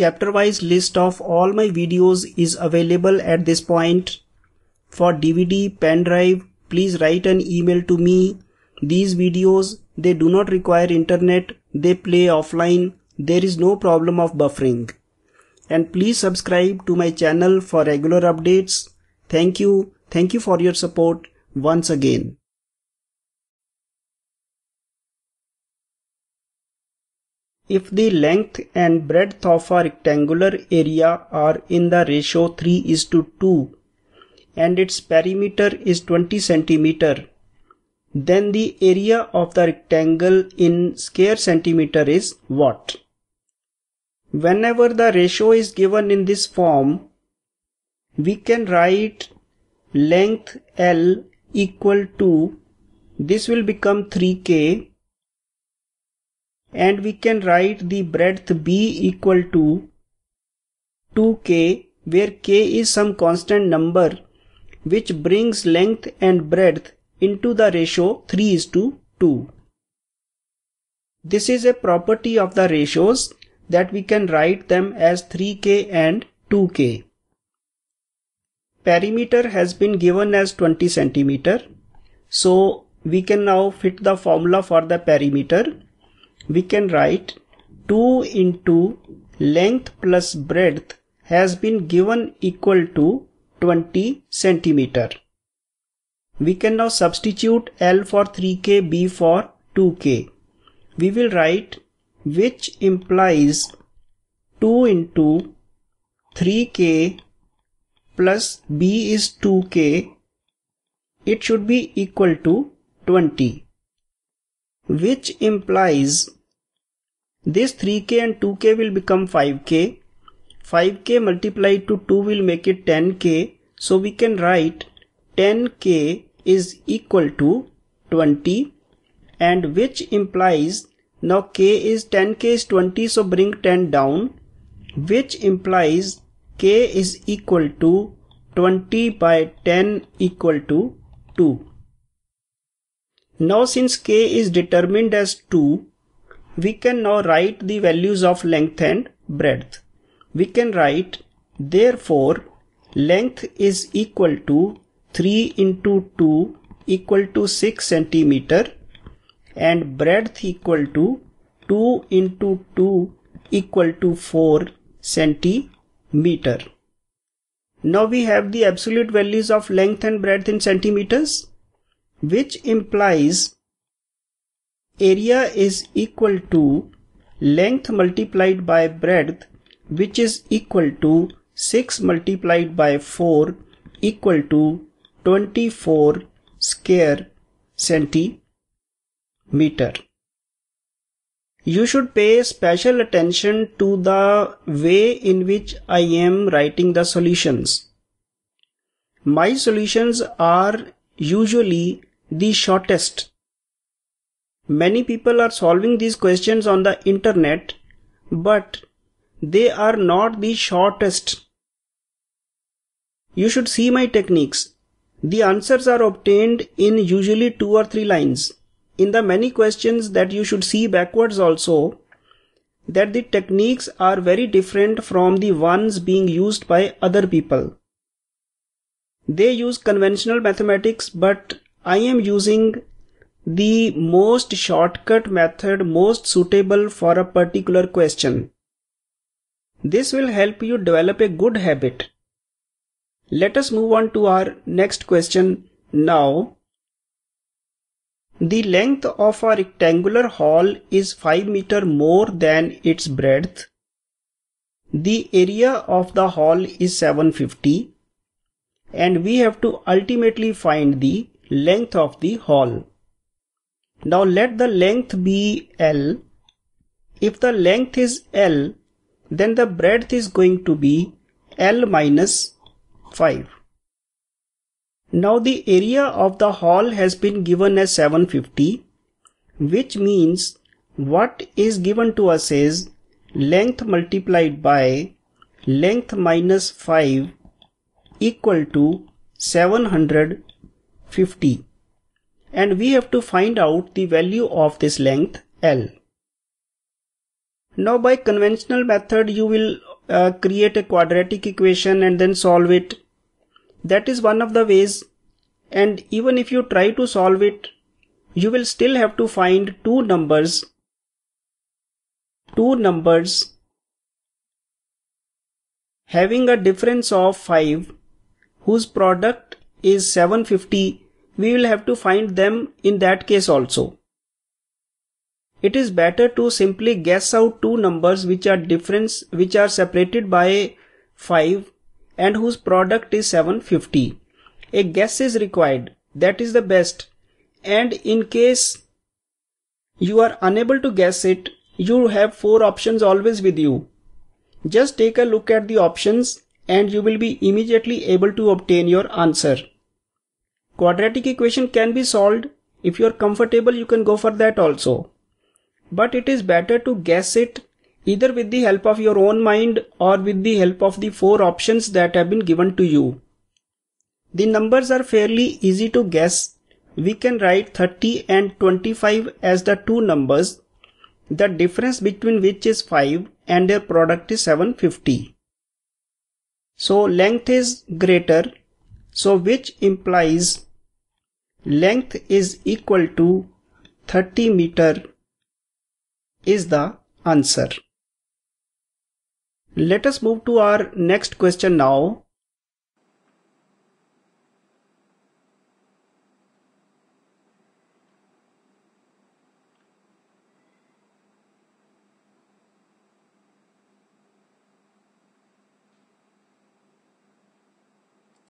chapter wise list of all my videos is available at this point. For DVD, pen drive, please write an email to me. These videos, they do not require internet, they play offline, there is no problem of buffering. And please subscribe to my channel for regular updates. Thank you. Thank you for your support once again. If the length and breadth of a rectangular area are in the ratio 3 is to 2 and its perimeter is 20 centimeter, then the area of the rectangle in square centimeter is what? Whenever the ratio is given in this form, we can write length L equal to this will become 3k and we can write the breadth b equal to 2k where k is some constant number which brings length and breadth into the ratio 3 is to 2. This is a property of the ratios that we can write them as 3k and 2k. Perimeter has been given as 20 centimeter. So we can now fit the formula for the perimeter we can write 2 into length plus breadth has been given equal to 20 centimeter. We can now substitute L for 3K, B for 2K. We will write which implies 2 into 3K plus B is 2K. It should be equal to 20 which implies this 3k and 2k will become 5k. 5k multiplied to 2 will make it 10k. So we can write 10k is equal to 20 and which implies now k is 10k is 20 so bring 10 down which implies k is equal to 20 by 10 equal to 2. Now since k is determined as 2 we can now write the values of length and breadth. We can write therefore length is equal to 3 into 2 equal to 6 centimeter and breadth equal to 2 into 2 equal to 4 centimeter. Now we have the absolute values of length and breadth in centimeters which implies area is equal to length multiplied by breadth which is equal to 6 multiplied by 4 equal to 24 square centimeter. You should pay special attention to the way in which I am writing the solutions. My solutions are usually the shortest Many people are solving these questions on the internet, but they are not the shortest. You should see my techniques. The answers are obtained in usually two or three lines. In the many questions that you should see backwards also, that the techniques are very different from the ones being used by other people. They use conventional mathematics, but I am using the most shortcut method most suitable for a particular question. This will help you develop a good habit. Let us move on to our next question now. The length of a rectangular hall is 5 meter more than its breadth. The area of the hall is 750 and we have to ultimately find the length of the hall. Now let the length be L. If the length is L, then the breadth is going to be L minus 5. Now the area of the hall has been given as 750, which means what is given to us is length multiplied by length minus 5 equal to 750 and we have to find out the value of this length L. Now by conventional method you will uh, create a quadratic equation and then solve it. That is one of the ways and even if you try to solve it you will still have to find two numbers two numbers having a difference of 5 whose product is 750 we will have to find them in that case also. It is better to simply guess out two numbers which are difference which are separated by 5 and whose product is 750. A guess is required. That is the best. And in case you are unable to guess it, you have four options always with you. Just take a look at the options and you will be immediately able to obtain your answer. Quadratic equation can be solved. If you are comfortable, you can go for that also. But it is better to guess it either with the help of your own mind or with the help of the four options that have been given to you. The numbers are fairly easy to guess. We can write 30 and 25 as the two numbers, the difference between which is 5 and their product is 750. So length is greater, so which implies length is equal to 30 meter is the answer. Let us move to our next question now.